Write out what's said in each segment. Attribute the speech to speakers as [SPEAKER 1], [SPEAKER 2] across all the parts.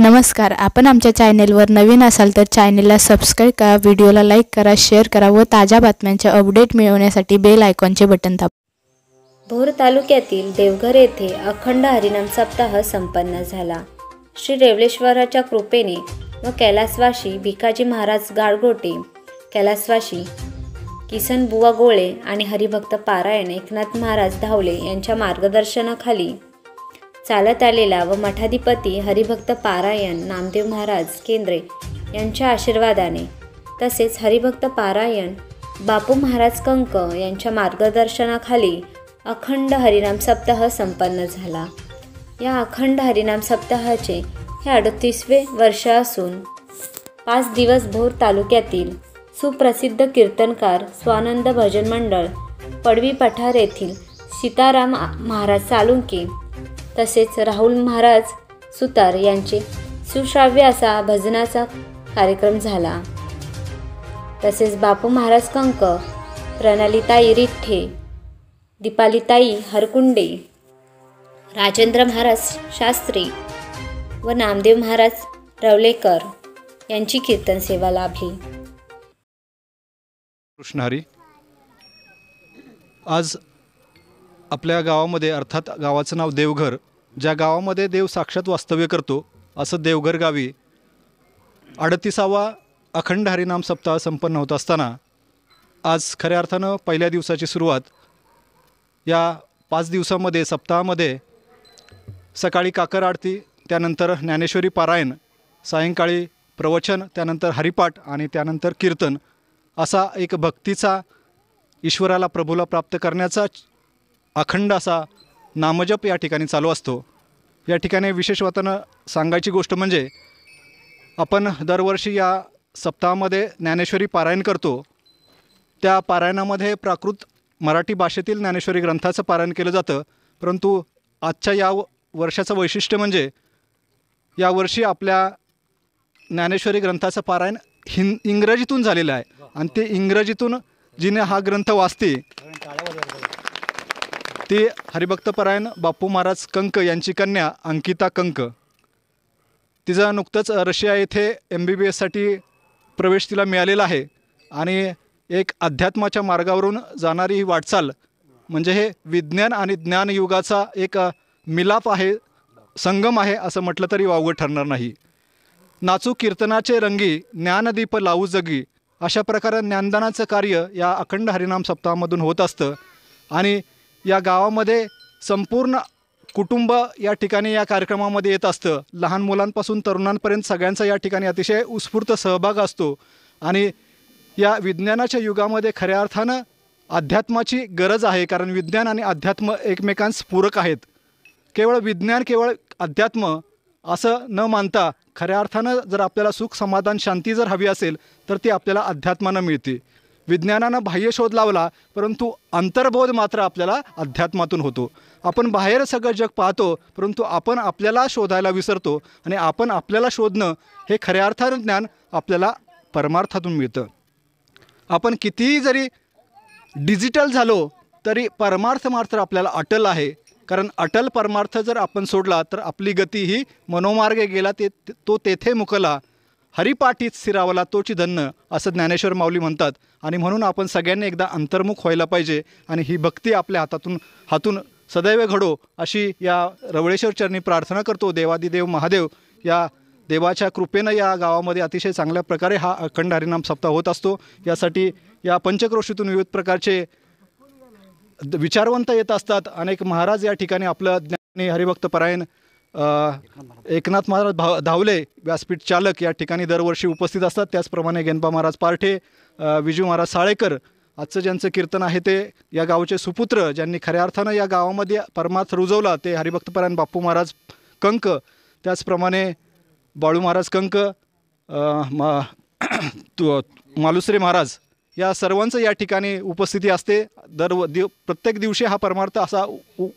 [SPEAKER 1] नमस्कार आपण आमच्या चॅनेलवर नवीन असाल तर चॅनेलला सबस्क्राईब करा व्हिडिओला लाईक करा शेअर करा व ताज्या बातम्यांचे अपडेट मिळवण्यासाठी बेल आयकॉनचे बटन दाबा भोर तालुक्यातील देवघर येथे अखंड हरिनाम सप्ताह संपन्न झाला श्री रेवलेश्वराच्या कृपेने व कैलासवाशी भिकाजी महाराज गाडगोटे कैलासवाशी किसन बुवा गोळे आणि हरिभक्त पारायण एकनाथ महाराज धावले यांच्या मार्गदर्शनाखाली चालत आलेला व मठाधिपती हरिभक्त पारायण नामदेव महाराज केंद्रे यांच्या आशीर्वादाने तसेच हरिभक्त पारायण बापू महाराज कंक यांच्या मार्गदर्शनाखाली अखंड हरिनाम सप्ताह संपन्न झाला या अखंड हरिनाम सप्ताहाचे हे अडतीसवे वर्ष असून पाच दिवस भोर तालुक्यातील सुप्रसिद्ध कीर्तनकार स्वानंद भजन मंडळ पडवी पठार येथील सीताराम महाराज सालुंके तसेच राहुल महाराज सुतार यांचे सुश्राव्य असा भजनाचा कार्यक्रम झाला तसेच बापू महाराज कंक प्रणालीताई रिठ्ठे दीपालीताई हरकुंडे राजेंद्र महाराज शास्त्री व नामदेव महाराज रवलेकर यांची कीर्तन सेवा लाभली
[SPEAKER 2] कृष्णहरी आज आपल्या गावामध्ये अर्थात गावाचं नाव देवघर ज्या गावामध्ये देव साक्षात वास्तव्य करतो असं देवघर गावी अडतीसावा अखंड हरिनाम सप्ताह संपन्न होत असताना आज खऱ्या अर्थानं पहिल्या दिवसाची सुरुवात या पाच दिवसामध्ये सप्ताहामध्ये सकाळी काकर आरती त्यानंतर ज्ञानेश्वरी पारायण सायंकाळी प्रवचन त्यानंतर हरिपाठ आणि त्यानंतर कीर्तन असा एक भक्तीचा ईश्वराला प्रभूला प्राप्त करण्याचा अखंड असा नामजप या ठिकाणी चालू असतो या ठिकाणी विशेषवतानं सांगायची गोष्ट म्हणजे आपण दरवर्षी या सप्ताहामध्ये ज्ञानेश्वरी पारायण करतो त्या पारायणामध्ये प्राकृत मराठी भाषेतील ज्ञानेश्वरी ग्रंथाचं पारायण केलं जातं परंतु आजच्या या वर्षाचं वैशिष्ट्य म्हणजे यावर्षी आपल्या ज्ञानेश्वरी ग्रंथाचं पारायण हिं इंग्रजीतून झालेलं आहे आणि ते इंग्रजीतून जिने हा ग्रंथ वाचते ते हरिभक्तपरायण बापू महाराज कंक यांची कन्या अंकिता कंक तिचा नुकतंच रशिया येथे एम बी बी एससाठी प्रवेश तिला मिळालेला आहे आणि एक अध्यात्माच्या मार्गावरून जाणारी ही वाटचाल म्हणजे हे विज्ञान आणि ज्ञानयुगाचा एक मिलाप आहे संगम आहे असं म्हटलं तरी वावगं ठरणार नाही नाचू कीर्तनाचे रंगी ज्ञानदीप लावू जगी अशा प्रकारे ज्ञानदानाचं कार्य या अखंड हरिनाम सप्ताहामधून होत असतं आणि या गावामध्ये संपूर्ण कुटुंब या ठिकाणी या कार्यक्रमामध्ये येत असतं लहान मुलांपासून तरुणांपर्यंत सगळ्यांचा या ठिकाणी अतिशय उत्स्फूर्त सहभाग असतो आणि या विज्ञानाच्या युगामध्ये खऱ्या अर्थानं अध्यात्माची गरज आहे कारण विज्ञान आणि अध्यात्म एकमेकांस पूरक आहेत केवळ विज्ञान केवळ अध्यात्म असं न मानता खऱ्या अर्थानं जर आपल्याला सुख समाधान शांती जर हवी असेल तर ती आपल्याला अध्यात्मानं मिळते विज्ञानानं बाह्य शोध लावला परंतु अंतर्बोध मात्र आपल्याला अध्यात्मातून होतो आपण बाहेर सगळं जग पाहतो परंतु आपण आपल्याला शोधायला विसरतो आणि आपण आपल्याला शोधणं हे खऱ्या अर्थानं ज्ञान आपल्याला परमार्थातून मिळतं आपण कितीही जरी डिजिटल झालो तरी परमार्थ मात्र आपल्याला अटल आहे कारण अटल परमार्थ जर आपण सोडला तर आपली गती ही मनोमार्गे गेला ते तो तेथे मुकला हरिपाठीत सिरावला तोची धन्न असं ज्ञानेश्वर माऊली म्हणतात आणि म्हणून आपण सगळ्यांनी एकदा अंतर्मुख व्हायला पाहिजे आणि ही भक्ती आपल्या हातातून हातून सदैव घडो अशी या रवळेश्वर चरणी प्रार्थना करतो देवादिदेव महादेव या देवाच्या कृपेनं या गावामध्ये अतिशय चांगल्या प्रकारे हा अखंड हरिनाम सप्ताह होत असतो यासाठी या पंचक्रोशीतून विविध प्रकारचे विचारवंत येत असतात अनेक महाराज या ठिकाणी आपलं ज्ञानी परायण एकनाथ महाराज भाव धावले व्यासपीठ चालक या ठिकाणी दरवर्षी उपस्थित असतात त्याचप्रमाणे गेनबा महाराज पारठे विजू महाराज साळेकर आजचं ज्यांचं कीर्तन आहे ते या गावचे सुपुत्र ज्यांनी खऱ्या अर्थानं या गावामध्ये परमार्थ रुजवला ते हरिभक्तपरायण बाप्पू महाराज कंक त्याचप्रमाणे बाळू महाराज कंक मा तु मालुसरे महाराज या सर्वांचं या ठिकाणी उपस्थिती असते दर दि प्रत्येक दिवशी हा परमार्थ असा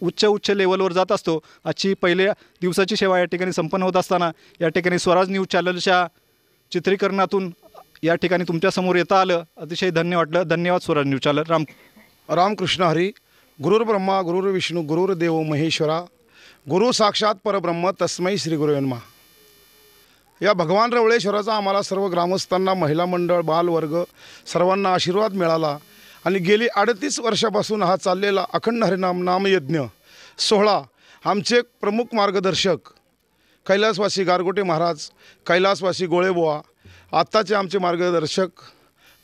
[SPEAKER 2] उच्च उच्च लेवलवर जात असतो आजची पहिल्या दिवसाची सेवा या ठिकाणी संपन्न होत असताना या ठिकाणी स्वराज न्यूज चॅनलच्या चित्रीकरणातून या ठिकाणी
[SPEAKER 3] तुमच्यासमोर येता आलं अतिशय धन्य वाटलं धन्यवाद स्वराज न्यूज चॅनल राम रामकृष्ण हरी गुरुर ब्रह्मा गुरुर विष्णू गुरुर देव महेश्वरा गुरु साक्षात परब्रह्म तस्मै श्री यन्मा या भगवान रवळेश्वराचा आम्हाला सर्व ग्रामस्थांना महिला मंडळ बालवर्ग सर्वांना आशीर्वाद मिळाला आणि गेली अडतीस वर्षापासून हा चाललेला अखंड हरिनाम नामयज्ञ सोहळा आमचे प्रमुख मार्गदर्शक कैलासवासी गारगोटे महाराज कैलासवासी गोळेबुवा आत्ताचे आमचे मार्गदर्शक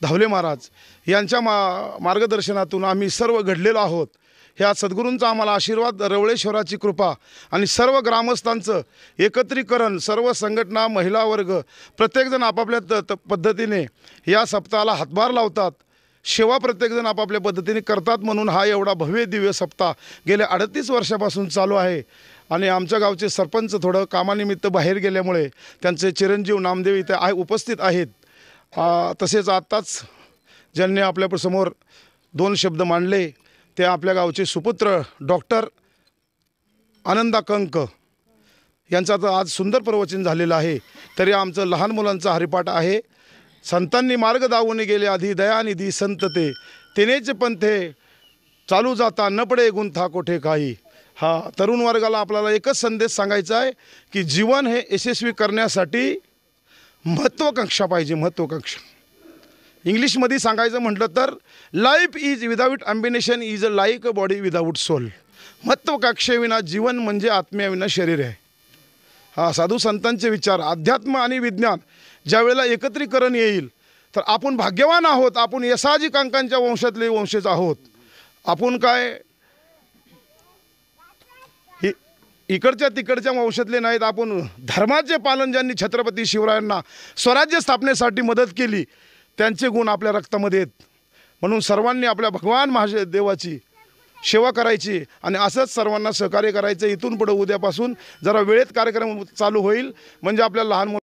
[SPEAKER 3] धावले महाराज यांच्या मा मार्गदर्शनातून आम्ही सर्व घडलेलो आहोत ह्या सद्गुरूंचा आम्हाला आशीर्वाद रवळेश्वराची कृपा आणि सर्व ग्रामस्थांचं एकत्रीकरण सर्व संघटना महिला वर्ग प्रत्येकजण आपापल्या त त पद्धतीने या सप्ताहाला हातभार लावतात सेवा प्रत्येकजण आपापल्या पद्धतीने करतात म्हणून हा एवढा भव्य दिव्य सप्ताह गेल्या अडतीस वर्षापासून चालू आहे आणि आमच्या गावचे सरपंच थोडं कामानिमित्त बाहेर गेल्यामुळे त्यांचे चिरंजीव नामदेव इथे आहे उपस्थित आहेत तसेच आत्ताच ज्यांनी आपल्यासमोर दोन शब्द मांडले ते आपल्या गावचे सुपुत्र डॉक्टर आनंदा कंक यांचं तर आज सुंदर प्रवचन झालेलं आहे तरी आमचं लहान मुलांचा हरिपाठ आहे संतांनी मार्ग दावून गेले आधी दयानिधी संत ते तिनेच पंथे चालू जाता न पडे गुंथा कोठे काही हा तरुण वर्गाला आपल्याला एकच संदेश सांगायचा आहे की जीवन हे यशस्वी करण्यासाठी महत्त्वाकांक्षा पाहिजे महत्त्वाकांक्षा इंग्लिशमध्ये सांगायचं म्हटलं तर life is without ambition is a like a body without soul महत्वकाक्षेविना जीवन म्हणजे आत्म्याविना शरीर आहे हा साधू संतांचे विचार अध्यात्म आणि विज्ञान ज्यावेळेला एकत्रीकरण येईल तर आपण भाग्यवान आहोत आपण कांकांच्या वंशातले वंशज आहोत आपण काय इकडच्या तिकडच्या वंशातले नाहीत आपण धर्माचे पालन ज्यांनी छत्रपती शिवरायांना स्वराज्य स्थापनेसाठी मदत केली त्यांचे गुण आपल्या रक्तामध्ये आहेत म्हणून सर्वांनी आपल्या भगवान महादेवाची देवाची सेवा करायची आणि असंच सर्वांना सहकार्य करायचं इथून पुढं उद्यापासून जरा वेळेत कार्यक्रम चालू होईल म्हणजे आपल्या लहान